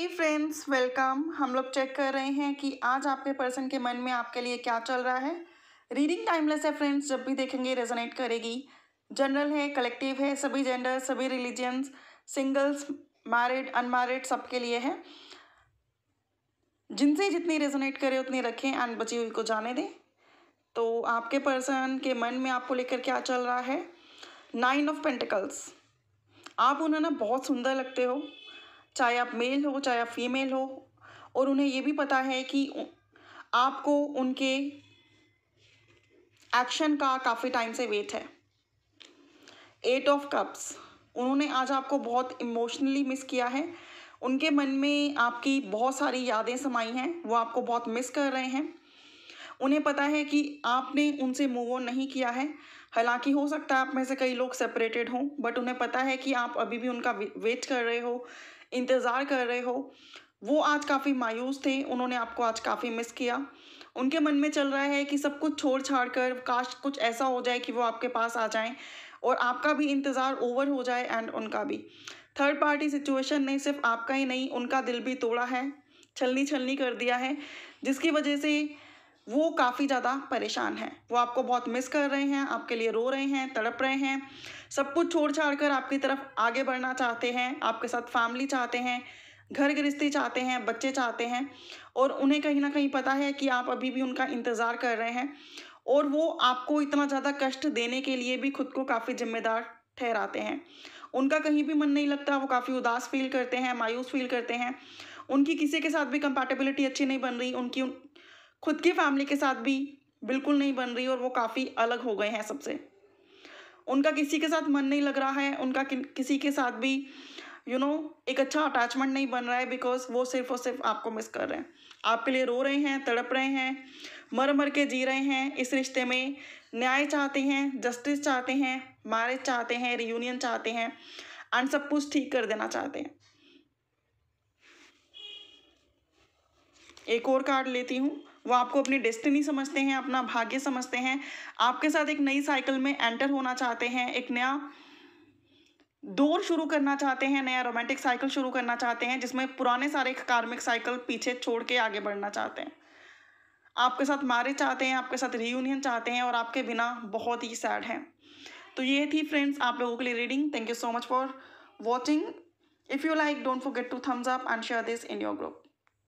हे friends welcome हम लोग check कर रहे हैं कि आज आपके पर्सन के मन में आपके लिए क्या चल रहा है रीडिंग टाइमलेस है फ्रेंड्स जब भी देखेंगे रेजोनेट करेगी जनरल है कलेक्टिव है सभी जेंडर सभी रिलीजियंस सिंगल्स मैरिड अनमैरिड सबके लिए है जिनसे जितनी रेजोनेट करे उतनी रखें एंड बची हुई को जाने दें तो आपके पर्सन के मन में आपको लेकर क्या चल रहा है नाइन ऑफ पेंटिकल्स आप उन्हें ना बहुत सुंदर लगते हो चाहे आप मेल हो चाहे आप फीमेल हो और उन्हें ये भी पता है कि आपको उनके एक्शन का काफ़ी टाइम से वेट है एट ऑफ कप्स उन्होंने आज आपको बहुत इमोशनली मिस किया है उनके मन में आपकी बहुत सारी यादें समाई हैं वो आपको बहुत मिस कर रहे हैं उन्हें पता है कि आपने उनसे मूव ऑन नहीं किया है हालांकि हो सकता है आप में से कई लोग सेपरेटेड हों बट उन्हें पता है कि आप अभी भी उनका वेट कर रहे हो इंतज़ार कर रहे हो वो आज काफ़ी मायूस थे उन्होंने आपको आज काफ़ी मिस किया उनके मन में चल रहा है कि सब कुछ छोड़ छाड़ कर काश कुछ ऐसा हो जाए कि वो आपके पास आ जाएं और आपका भी इंतज़ार ओवर हो जाए एंड उनका भी थर्ड पार्टी सिचुएशन ने सिर्फ आपका ही नहीं उनका दिल भी तोड़ा है छलनी छलनी कर दिया है जिसकी वजह से वो काफ़ी ज़्यादा परेशान हैं वो आपको बहुत मिस कर रहे हैं आपके लिए रो रहे हैं तड़प रहे हैं सब कुछ छोड़ छाड़ कर आपकी तरफ आगे बढ़ना चाहते हैं आपके साथ फैमिली चाहते हैं घर गृहस्थी चाहते हैं बच्चे चाहते हैं और उन्हें कहीं ना कहीं पता है कि आप अभी भी उनका इंतज़ार कर रहे हैं और वो आपको इतना ज़्यादा कष्ट देने के लिए भी खुद को काफ़ी जिम्मेदार ठहराते हैं उनका कहीं भी मन नहीं लगता वो काफ़ी उदास फील करते हैं मायूस फील करते हैं उनकी किसी के साथ भी कंपैटिबिलिटी अच्छी नहीं बन रही उनकी खुद की फैमिली के साथ भी बिल्कुल नहीं बन रही और वो काफ़ी अलग हो गए हैं सबसे उनका किसी के साथ मन नहीं लग रहा है उनका कि, किसी के साथ भी यू you नो know, एक अच्छा अटैचमेंट नहीं बन रहा है बिकॉज वो सिर्फ और सिर्फ आपको मिस कर रहे हैं आपके लिए रो रहे हैं तड़प रहे हैं मर मर के जी रहे हैं इस रिश्ते में न्याय चाहते हैं जस्टिस चाहते हैं मैरिज चाहते हैं रियूनियन चाहते हैं एंड सब कुछ ठीक कर देना चाहते हैं एक और कार्ड लेती हूँ वो आपको अपनी डेस्टिनी समझते हैं अपना भाग्य समझते हैं आपके साथ एक नई साइकिल में एंटर होना चाहते हैं एक नया दौर शुरू करना चाहते हैं नया रोमांटिक साइकिल शुरू करना चाहते हैं जिसमें पुराने सारे कार्मिक साइकिल पीछे छोड़ के आगे बढ़ना चाहते हैं आपके साथ मारे चाहते हैं आपके साथ रीयूनियन चाहते हैं और आपके बिना बहुत ही सैड हैं तो ये थी फ्रेंड्स आप लोगों के लिए reading thank you so much for watching if you like don't forget to thumbs up and share this in your group